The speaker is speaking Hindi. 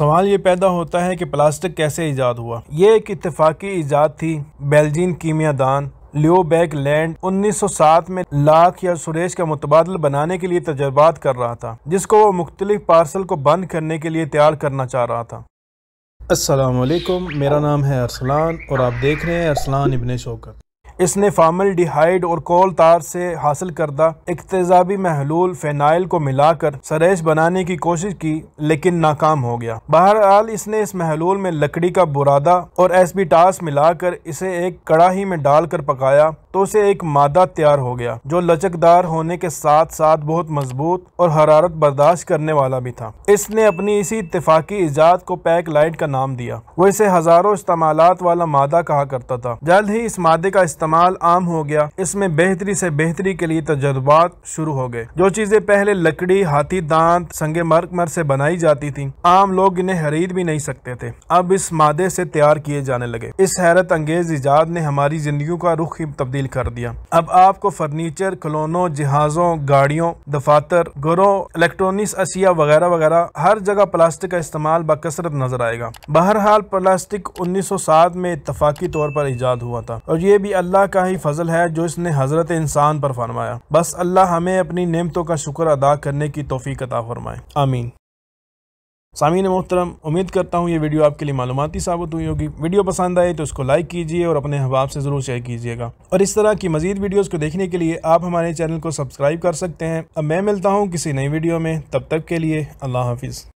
सवाल ये पैदा होता है कि प्लास्टिक कैसे ईजाद हुआ ये एक इतफाकी ईजाद थी बेल्जियन कीमियादान लियो बैग लैंड 1907 में लाख या सुरेश का मुतबादल बनाने के लिए तजर्बात कर रहा था जिसको वो मुख्तलिफ पार्सल को बंद करने के लिए तैयार करना चाह रहा था असलकम मेरा नाम है अरसलान और आप देख रहे हैं अरसलान इबन शौकत इसने फार्मल डिहाइड और कोल तार से हासिल करदा इकतजाबी महलूल फेनाइल को मिलाकर सरेश बनाने की कोशिश की लेकिन नाकाम हो गया बहरहाल इसने इस महलूल में लकड़ी का बुरादा और एसबीटास मिलाकर इसे एक कड़ाही में डालकर पकाया तो उसे एक मादा तैयार हो गया जो लचकदार होने के साथ साथ बहुत मजबूत और हरारत बर्दाश्त करने वाला भी था इसने अपनी इसी इतफाकी ईजाद को पैक लाइट का नाम दिया वो इसे हजारों इस्तेमाल वाला मादा कहा करता था जल्द ही इस मादे का इस्तेमाल आम हो गया इसमें बेहतरी से बेहतरी के लिए तजर्बात शुरू हो गए जो चीजें पहले लकड़ी हाथी दांत संगे मरकमर से बनाई जाती थी आम लोग इन्हें खरीद भी नहीं सकते थे अब इस मादे से तैयार किए जाने लगे इस हैरत अंगेज ईजाद ने हमारी जिंदगी का रुख ही तब्दील तब्दील कर दिया अब आपको फर्नीचर खिलौनों जहाज़ों गाड़ियों दफातर गोरों इलेक्ट्रॉनिक्स अशिया वगैरह वगैरह हर जगह प्लास्टिक का इस्तेमाल बकसरत नजर आएगा बहरहाल प्लास्टिक 1907 में इतफाकी तौर पर ईजाद हुआ था और ये भी अल्लाह का ही फजल है जो इसने हजरत इंसान पर फरमाया बस अल्लाह हमें अपनी नियमतों का शुक्र अदा करने की तोफ़ी कता फरमाए आमीन सामीन मोहतरम उम्मीद करता हूँ ये वीडियो आपके लिए मालूमती साबित हुई होगी वीडियो पसंद आए तो उसको लाइक कीजिए और अपने हवाब से ज़रूर शेयर कीजिएगा और इस तरह की मजीद वीडियोज़ को देखने के लिए आप हमारे चैनल को सब्सक्राइब कर सकते हैं अब मैं मिलता हूँ किसी नई वीडियो में तब तक के लिए अल्लाह हाफिज़